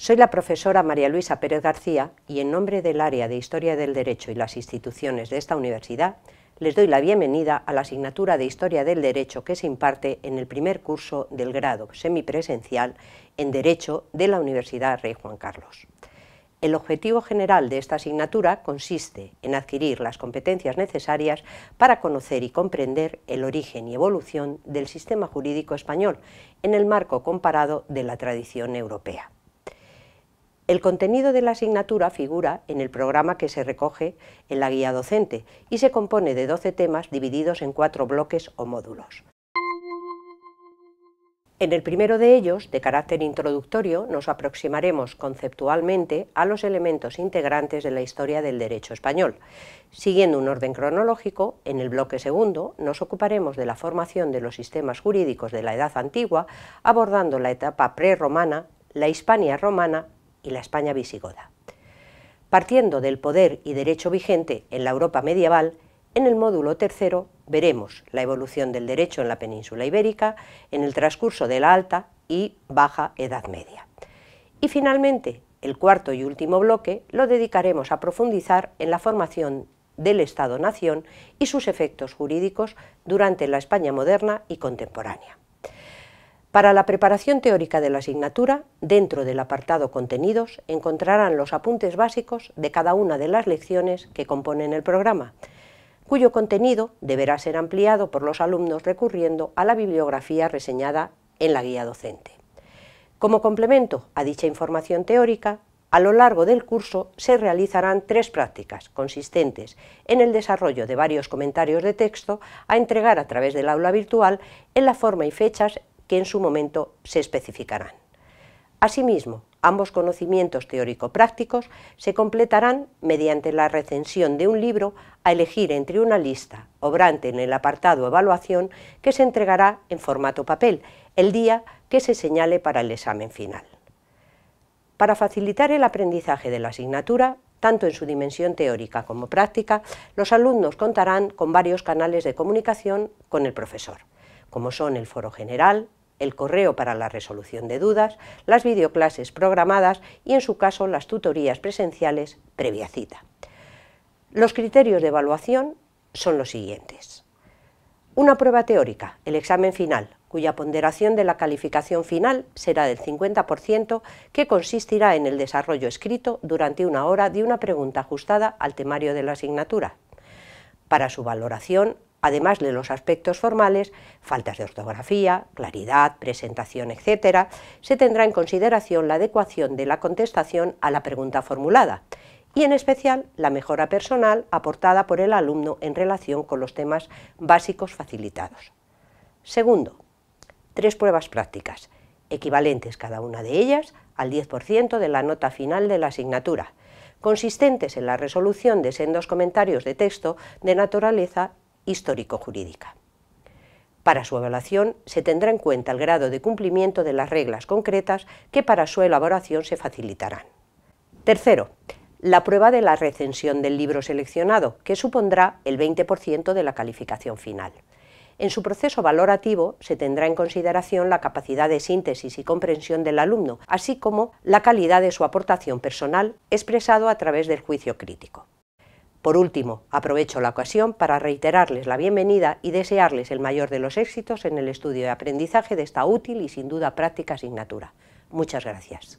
Soy la profesora María Luisa Pérez García y en nombre del área de Historia del Derecho y las instituciones de esta universidad, les doy la bienvenida a la asignatura de Historia del Derecho que se imparte en el primer curso del grado semipresencial en Derecho de la Universidad Rey Juan Carlos. El objetivo general de esta asignatura consiste en adquirir las competencias necesarias para conocer y comprender el origen y evolución del sistema jurídico español en el marco comparado de la tradición europea. El contenido de la asignatura figura en el programa que se recoge en la guía docente y se compone de 12 temas divididos en cuatro bloques o módulos. En el primero de ellos, de carácter introductorio, nos aproximaremos conceptualmente a los elementos integrantes de la historia del derecho español. Siguiendo un orden cronológico, en el bloque segundo nos ocuparemos de la formación de los sistemas jurídicos de la Edad Antigua, abordando la etapa prerromana, la Hispania romana y la España visigoda. Partiendo del poder y derecho vigente en la Europa medieval, en el módulo tercero veremos la evolución del derecho en la península ibérica en el transcurso de la Alta y Baja Edad Media. Y finalmente, el cuarto y último bloque lo dedicaremos a profundizar en la formación del Estado-Nación y sus efectos jurídicos durante la España moderna y contemporánea. Para la preparación teórica de la asignatura, dentro del apartado Contenidos encontrarán los apuntes básicos de cada una de las lecciones que componen el programa, cuyo contenido deberá ser ampliado por los alumnos recurriendo a la bibliografía reseñada en la guía docente. Como complemento a dicha información teórica, a lo largo del curso se realizarán tres prácticas consistentes en el desarrollo de varios comentarios de texto a entregar a través del aula virtual en la forma y fechas que en su momento se especificarán. Asimismo, ambos conocimientos teórico-prácticos se completarán mediante la recensión de un libro a elegir entre una lista, obrante en el apartado evaluación, que se entregará en formato papel el día que se señale para el examen final. Para facilitar el aprendizaje de la asignatura, tanto en su dimensión teórica como práctica, los alumnos contarán con varios canales de comunicación con el profesor, como son el foro general, el correo para la resolución de dudas, las videoclases programadas y, en su caso, las tutorías presenciales previa cita. Los criterios de evaluación son los siguientes. Una prueba teórica, el examen final, cuya ponderación de la calificación final será del 50%, que consistirá en el desarrollo escrito durante una hora de una pregunta ajustada al temario de la asignatura. Para su valoración además de los aspectos formales, faltas de ortografía, claridad, presentación, etc., se tendrá en consideración la adecuación de la contestación a la pregunta formulada y en especial la mejora personal aportada por el alumno en relación con los temas básicos facilitados. Segundo, tres pruebas prácticas, equivalentes cada una de ellas al 10% de la nota final de la asignatura, consistentes en la resolución de sendos comentarios de texto de naturaleza histórico-jurídica. Para su evaluación se tendrá en cuenta el grado de cumplimiento de las reglas concretas que para su elaboración se facilitarán. Tercero, la prueba de la recensión del libro seleccionado, que supondrá el 20% de la calificación final. En su proceso valorativo se tendrá en consideración la capacidad de síntesis y comprensión del alumno, así como la calidad de su aportación personal expresado a través del juicio crítico. Por último, aprovecho la ocasión para reiterarles la bienvenida y desearles el mayor de los éxitos en el estudio y aprendizaje de esta útil y sin duda práctica asignatura. Muchas gracias.